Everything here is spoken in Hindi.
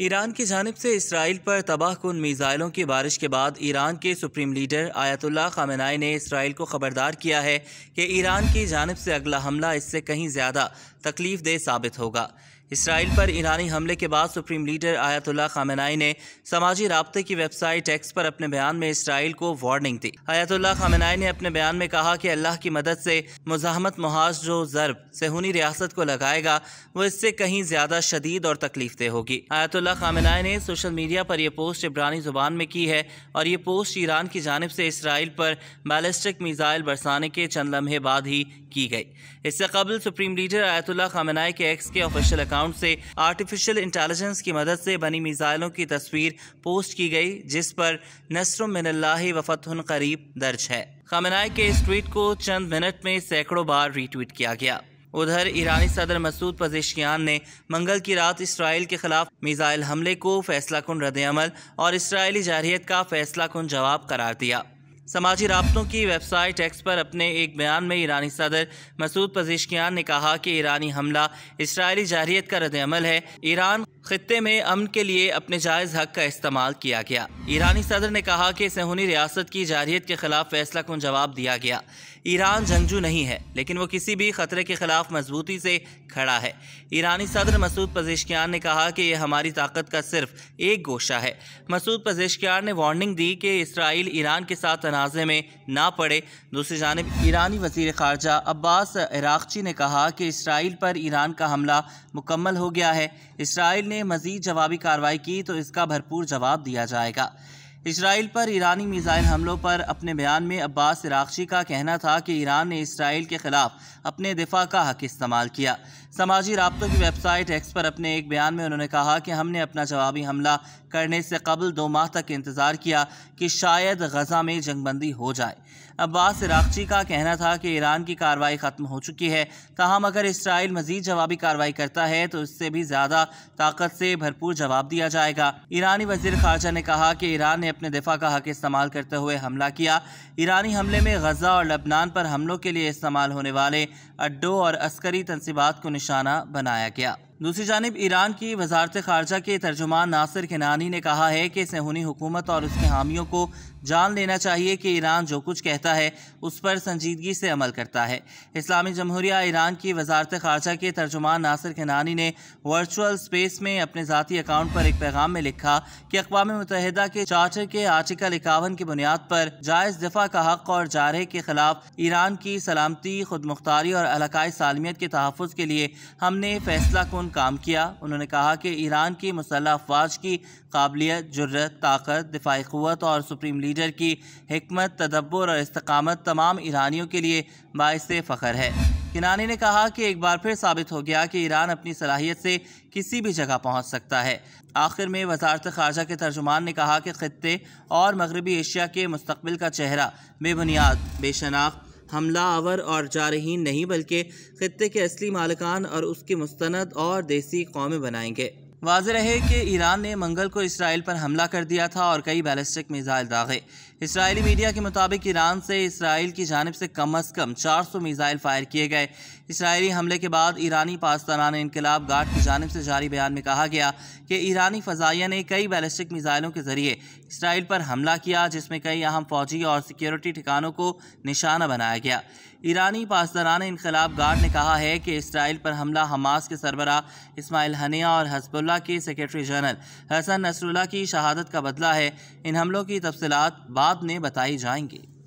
ईरान की जानब से इसराइल पर तबाह कन मिज़ाइलों की बारिश के बाद ईरान के सुप्रीम लीडर आयतुल्ला खामनाई ने इसराइल को खबरदार किया है कि ईरान की जानब से अगला हमला इससे कहीं ज़्यादा तकलीफ देह साबित होगा इसराइल पर ईरानी हमले के बाद सुप्रीम लीडर आयतुल्ला खामेनाई ने समाजी रबते की वेबसाइट एक्स पर अपने बयान में इसराइल को वार्निंग दी आयतुल्ला खामेनाई ने अपने बयान में कहा कि अल्लाह की मदद से मुजामत महाज जो जरब सेहूनी रियासत को लगाएगा वो इससे कहीं ज़्यादा शदीद और तकलीफ दे होगी आयतुल्ला खामेनाई ने सोशल मीडिया पर यह पोस्ट इब्रानी ज़ुबान में की है और ये पोस्ट ईरान की जानब से इसराइल पर बैलिस्टिक मिज़ाइल बरसाने के चंद लम्हे बाद ही की गई इससे कबल सुप्रीम लीडर आयतुल्ला खामेनाई के एक्स के ऑफिशियल अकाउंट अकाउंट से आर्टिफिशियल इंटेलिजेंस की मदद से बनी मिसाइलों की तस्वीर पोस्ट की गई जिस पर नसर मिनल्ला वफतहन करीब दर्ज है खामनाई के इस ट्वीट को चंद मिनट में सैकड़ों बार रीट्वीट किया गया उधर ईरानी सदर मसूद पजेशकियान ने मंगल की रात इसराइल के खिलाफ मिसाइल हमले को फैसला कन रद्द अमल और इसराइली जारहीत का फैसला कन जवाब करार दिया समाजी रबतों की वेबसाइट एक्स पर अपने एक बयान में ईरानी सदर मसूद पजिशकियान ने कहा कि ईरानी हमला इसराइली जारहीत का रदल है ईरान खत्े में अमन के लिए अपने जायज़ हक का इस्तेमाल किया गया ईरानी सदर ने कहा कि सहूनी रियासत की जारहीत के खिलाफ फैसला को जवाब दिया गया ईरान जंगजू नहीं है लेकिन वो किसी भी खतरे के खिलाफ मजबूती से खड़ा है ईरानी सदर मसूद पजेशकियान ने कहा कि यह हमारी ताकत का सिर्फ एक गोशा है मसूद पजेशकियान ने वार्निंग दी कि इसराइल ईरान के साथ तनाज़े में ना पड़े दूसरी जानब ईरानी वजीर खारजा अब्बास इराकची ने कहा कि इसराइल पर ईरान का हमला मुकम्मल हो गया है इसराइल ने मजीद जवाबी कार्रवाई की तो इसका भरपूर जवाब दिया जाएगा इसराइल पर ईरानी मिज़ाइल हमलों पर अपने बयान में अब्बास इराक्षी का कहना था कि ईरान ने इसराइल के ख़िलाफ़ अपने दिफा का हक इस्तेमाल किया समाजी रबतों की वेबसाइट एक्स पर अपने एक बयान में उन्होंने कहा कि हमने अपना जवाबी हमला करने से कबल दो माह तक इंतज़ार किया कि शायद गजा में जंगबंदी हो जाए अब्बास इराकची का कहना था कि ईरान की कार्रवाई ख़त्म हो चुकी है ताहम अगर इसराइल मजीद जवाबी कार्रवाई करता है तो इससे भी ज़्यादा ताकत से भरपूर जवाब दिया जाएगा ईरानी वजीर खारजा ने कहा कि ईरान ने अपने दिफा का हक इस्तेमाल करते हुए हमला किया ईरानी हमले में गजा और लबनान पर हमलों के लिए इस्तेमाल होने वाले अड्डों और अस्करी तनसीबात को निशाना बनाया गया दूसरी जानब ईरान की वजारत खारजा के तर्जुमान नासिर खनानी ने कहा है कि सहूनी हुकूमत और उसके हामियों को जान लेना चाहिए कि ईरान जो कुछ कहता है उस पर संजीदगी से अमल करता है इस्लामी जमहूरिया ईरान की वजारत खारजा के तर्जुमान नासिर खनानी ने वर्चुअल स्पेस में अपने ज़ाती अकाउंट पर एक पैगाम में लिखा कि अकवा मुतहदा के चार्टर के आर्टिकल इक्यावन की बुनियाद पर जायज़ दफा का हक और जारह के खिलाफ ईरान की सलामती खुद मुख्तारी और अलकाई सालमियत के तहफ़ के लिए हमने फैसला कन काम किया उन्होंने कहा कि ईरान की मसल्ह अफवाज की काबिलियत जरत ताकत दिफाई क़वत और सुप्रीम लीडर की हमत तदब्बर और इस्तकामत तमाम ईरानियों के लिए बायस फ़ख्र है किनानी ने कहा कि एक बार फिर साबित हो गया कि ईरान अपनी सलाहियत से किसी भी जगह पहुंच सकता है आखिर में वजारत खारजा के तर्जुमान ने कहा कि खत्े और मगरबी एशिया के मुस्तबिल का चेहरा बेबुनियाद बेशनाख्त हमला आवर और जारहीन नहीं बल्कि खत्े के असली मालकान और उसकी मुस्ंद और देसी कौमें बनाएंगे वाज रहे कि ईरान ने मंगल को इसराइल पर हमला कर दिया था और कई बैलिस्टिक मिज़ाइल दागे इसराइली मीडिया के मुताबिक ईरान से इसराइल की जानब से कम अज़ कम चार सौ मिज़ाइल फायर किए गए इसराइली हमले के बाद ईरानी पाकिस्तान इनकलाब गार्ड की जानब से जारी बयान में कहा गया कि ईरानी फ़जाइया ने कई बैलिस्टिक मिज़ाइलों के ज़रिए इसराइल पर हमला किया जिसमें कई अहम फौजी और सिक्योरिटी ठिकानों को निशाना बनाया गया ईरानी पासदारान इनकलाब गार्ड ने कहा है कि इसराइल पर हमला हमास के सरबरा इसमाइल हनिया और हजबुल्ला हिजबुल्ला के सेक्रेटरी जनरल हसन नसरुल्ला की शहादत का बदला है इन हमलों की तफसलत बाद में बताई जाएंगी